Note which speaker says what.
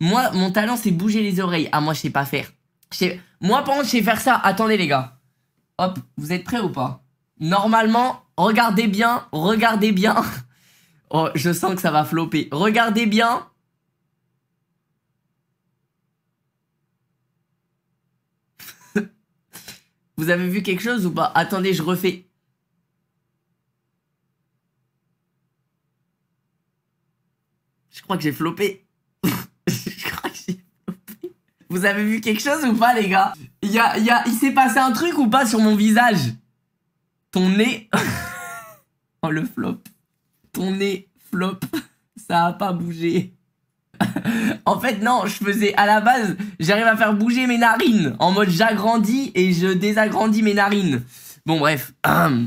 Speaker 1: Moi, mon talent, c'est bouger les oreilles. Ah, moi, je sais pas faire. Moi, par contre, je sais faire ça. Attendez, les gars. Hop, vous êtes prêts ou pas Normalement, regardez bien, regardez bien. Oh, je sens que ça va flopper. Regardez bien. vous avez vu quelque chose ou pas Attendez, je refais. Je crois que j'ai flopé. Vous avez vu quelque chose ou pas, les gars Il y il s'est passé un truc ou pas sur mon visage Ton nez...
Speaker 2: oh, le flop.
Speaker 1: Ton nez flop. Ça a pas bougé. en fait, non, je faisais... À la base, j'arrive à faire bouger mes narines. En mode, j'agrandis et je désagrandis mes narines. Bon, bref.